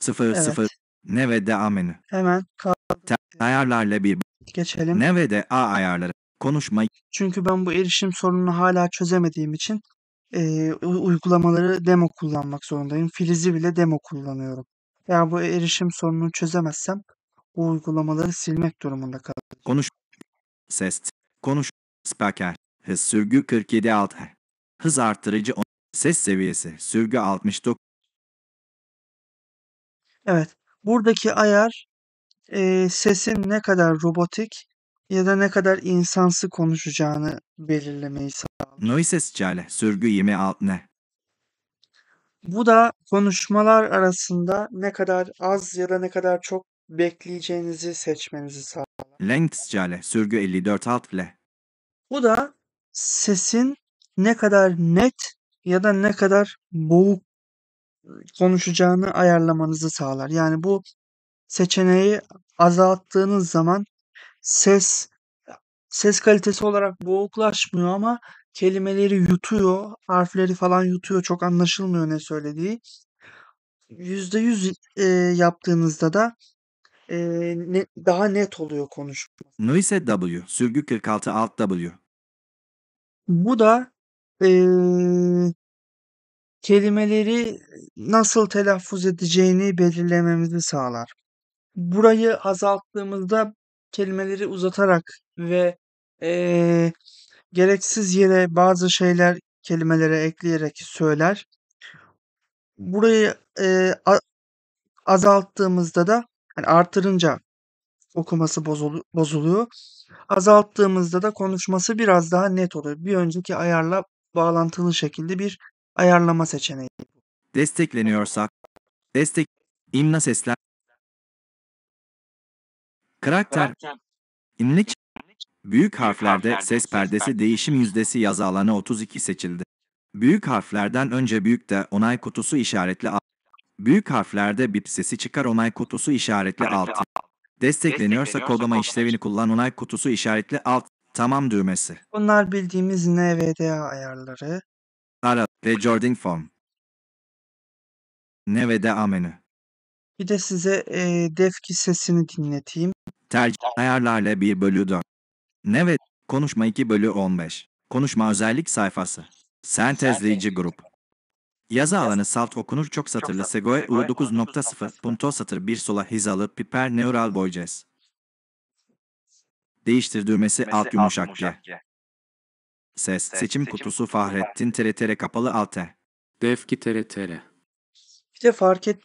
0 evet. 0 ne ve DA menü. Hemen kaldı. Ayarlarla bir geçelim. Ne ve de a ayarları. Konuşma. Çünkü ben bu erişim sorununu hala çözemediğim için e, uygulamaları demo kullanmak zorundayım. Filiz'i bile demo kullanıyorum. Eğer bu erişim sorununu çözemezsem bu uygulamaları silmek durumunda kalırım. Konuş. Ses. Konuş. Speaker. Hız sürgü 47 alt. Hız arttırıcı 10. Ses seviyesi sürgü 69. Evet. Buradaki ayar e, sesin ne kadar robotik ya da ne kadar insansı konuşacağını belirlemeyi sağlar. Noises cale, sürgü alt ne. Bu da konuşmalar arasında ne kadar az ya da ne kadar çok bekleyeceğinizi seçmenizi sağlar. Length cale, sürgü 54 alt ile. Bu da sesin ne kadar net ya da ne kadar boğuk konuşacağını ayarlamanızı sağlar. Yani bu seçeneği azalttığınız zaman ses ses kalitesi olarak boğuklaşmıyor ama kelimeleri yutuyor, harfleri falan yutuyor, çok anlaşılmıyor ne söylediği. %100 e, yaptığınızda da e, ne, daha net oluyor konuşma. Noise W, sürgü 46 alt W. Bu da e, kelimeleri nasıl telaffuz edeceğini belirlememizi sağlar. Burayı azalttığımızda kelimeleri uzatarak ve e, gereksiz yere bazı şeyler kelimelere ekleyerek söyler. Burayı e, a, azalttığımızda da yani artırınca okuması bozulu, bozuluyor. Azalttığımızda da konuşması biraz daha net oluyor. Bir önceki ayarla bağlantılı şekilde bir ayarlama seçeneği. Destekleniyorsak, destek, imna sesler, karakter, imlik, büyük harflerde ses perdesi değişim yüzdesi yazı alanı 32 seçildi. Büyük harflerden önce büyük de onay kutusu işaretli alt. Büyük harflerde bip sesi çıkar onay kutusu işaretli alt. Destekleniyorsa kodlama işlevini kullan onay kutusu işaretli alt. Tamam düğmesi. Bunlar bildiğimiz NVDA ayarları. Ara ve Jordan Form. Ne ve de Amenü. Bir de size e, Defki sesini dinleteyim. Tercih ayarlarla 1 bölü 4. ve konuşma 2 bölü 15. Konuşma özellik sayfası. Sentezleyici grup. Yazı alanı salt okunur çok satırlı Segoe U9.0 punto satır bir sola hizalı piper neural boyces. Değiştir düğmesi alt yumuşak G. Ses, seçim kutusu Fahrettin TRTR kapalı alter. Defki TRTR. Bir de fark etmiyor.